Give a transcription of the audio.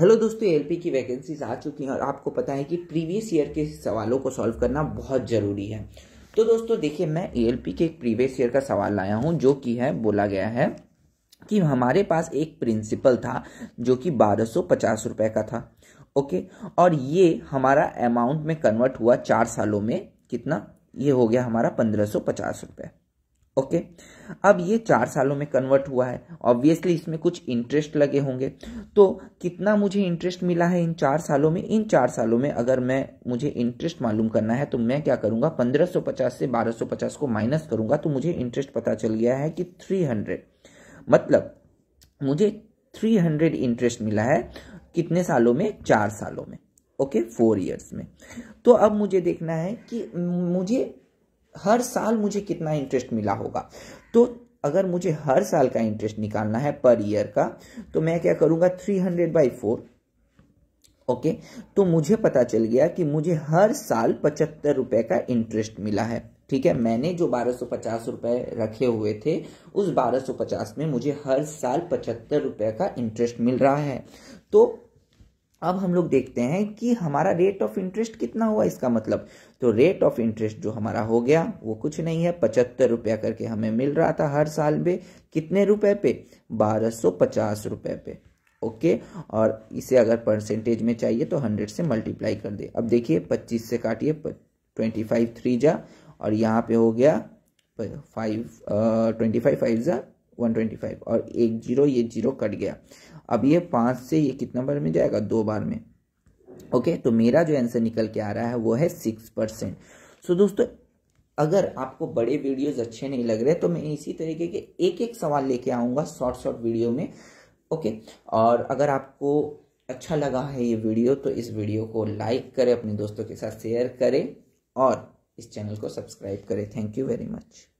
hello दोस्तों LP की vacancies आ चुकी हैं और आपको पता है कि प्रीवियस ईयर के सवालों को सॉल्व करना बहुत ज़रूरी है तो दोस्तों देखिए मैं एलपी के एक प्रीवियस ईयर का सवाल लाया हूँ जो कि है बोला गया है कि हमारे पास एक प्रिंसिपल था जो कि बारह सौ पचास रुपए का था ओके और ये हमारा अमाउंट में कन्वर्ट हुआ चार सालों में कितना ये हो गया हमारा पंद्रह सौ पचास रुपये ओके अब ये चार सालों में कन्वर्ट हुआ है ऑब्वियसली इसमें कुछ इंटरेस्ट लगे होंगे तो कितना मुझे इंटरेस्ट मिला है इन चार सालों में इन चार सालों में अगर मैं मुझे इंटरेस्ट मालूम करना है तो मैं क्या करूंगा 1550 से 1250 को माइनस करूंगा तो मुझे इंटरेस्ट पता चल गया है कि 300 मतलब मुझे 300 इंटरेस्ट मिला है कितने सालों में चार सालों में ओके फोर ईयर्स में तो अब मुझे देखना है कि मुझे हर साल मुझे कितना इंटरेस्ट मिला होगा तो अगर मुझे हर साल का इंटरेस्ट निकालना है पर ईयर का तो मैं क्या करूंगा three hundred by four okay तो मुझे पता चल गया कि मुझे हर साल पचहत्तर रुपए का इंटरेस्ट मिला है ठीक है मैंने जो बारह सौ पचास रुपए रखे हुए थे उस बारह सौ पचास में मुझे हर साल पचहत्तर रुपए का इंटरेस्ट मिल रहा है तो अब हम लोग देखते हैं कि हमारा रेट ऑफ इंटरेस्ट कितना हुआ इसका मतलब तो रेट ऑफ इंटरेस्ट जो हमारा हो गया वो कुछ नहीं है पचहत्तर रुपया करके हमें मिल रहा था हर साल में कितने रुपए पे बारह सौ पचास रुपए पे ओके और इसे अगर परसेंटेज में चाहिए तो हंड्रेड से मल्टीप्लाई कर दे अब देखिए पच्चीस से काटिए ट्वेंटी फाइव थ्री जा और यहाँ पे हो गया फाइव ट्वेंटी फाइव फाइव जा 125 और एक जीरो ये जीरो कट गया अब ये पाँच से ये कितना बार में जाएगा दो बार में ओके तो मेरा जो आंसर निकल के आ रहा है वो है सिक्स परसेंट सो दोस्तों अगर आपको बड़े वीडियोस अच्छे नहीं लग रहे तो मैं इसी तरीके के एक एक सवाल लेके आऊँगा शॉर्ट शॉर्ट वीडियो में ओके और अगर आपको अच्छा लगा है ये वीडियो तो इस वीडियो को लाइक करें अपने दोस्तों के साथ शेयर करें और इस चैनल को सब्सक्राइब करें थैंक यू वेरी मच